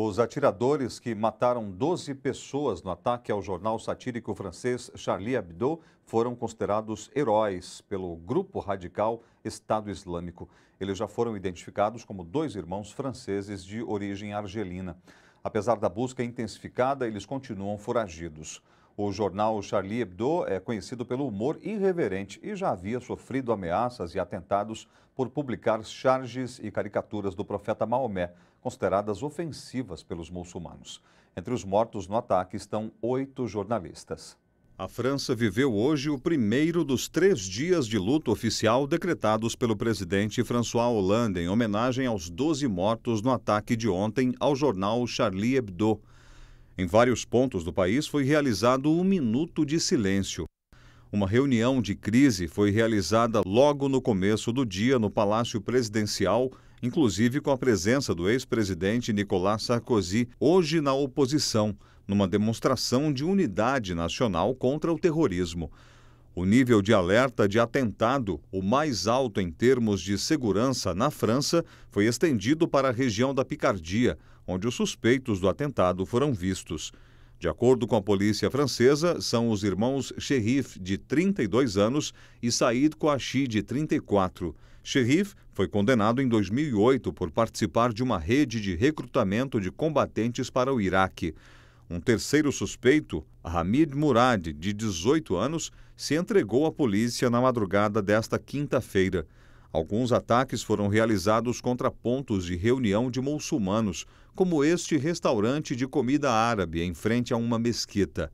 Os atiradores que mataram 12 pessoas no ataque ao jornal satírico francês Charlie Hebdo foram considerados heróis pelo grupo radical Estado Islâmico. Eles já foram identificados como dois irmãos franceses de origem argelina. Apesar da busca intensificada, eles continuam foragidos. O jornal Charlie Hebdo é conhecido pelo humor irreverente e já havia sofrido ameaças e atentados por publicar charges e caricaturas do profeta Maomé, consideradas ofensivas pelos muçulmanos. Entre os mortos no ataque estão oito jornalistas. A França viveu hoje o primeiro dos três dias de luto oficial decretados pelo presidente François Hollande em homenagem aos 12 mortos no ataque de ontem ao jornal Charlie Hebdo. Em vários pontos do país foi realizado um minuto de silêncio. Uma reunião de crise foi realizada logo no começo do dia no Palácio Presidencial, inclusive com a presença do ex-presidente Nicolas Sarkozy, hoje na oposição, numa demonstração de unidade nacional contra o terrorismo o nível de alerta de atentado, o mais alto em termos de segurança na França, foi estendido para a região da Picardia, onde os suspeitos do atentado foram vistos. De acordo com a polícia francesa, são os irmãos Sherif, de 32 anos, e Said Kouachi, de 34. Sherif foi condenado em 2008 por participar de uma rede de recrutamento de combatentes para o Iraque. Um terceiro suspeito, Hamid Murad, de 18 anos, se entregou à polícia na madrugada desta quinta-feira. Alguns ataques foram realizados contra pontos de reunião de muçulmanos, como este restaurante de comida árabe em frente a uma mesquita.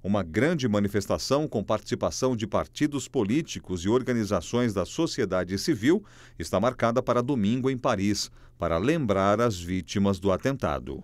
Uma grande manifestação com participação de partidos políticos e organizações da sociedade civil está marcada para domingo em Paris, para lembrar as vítimas do atentado.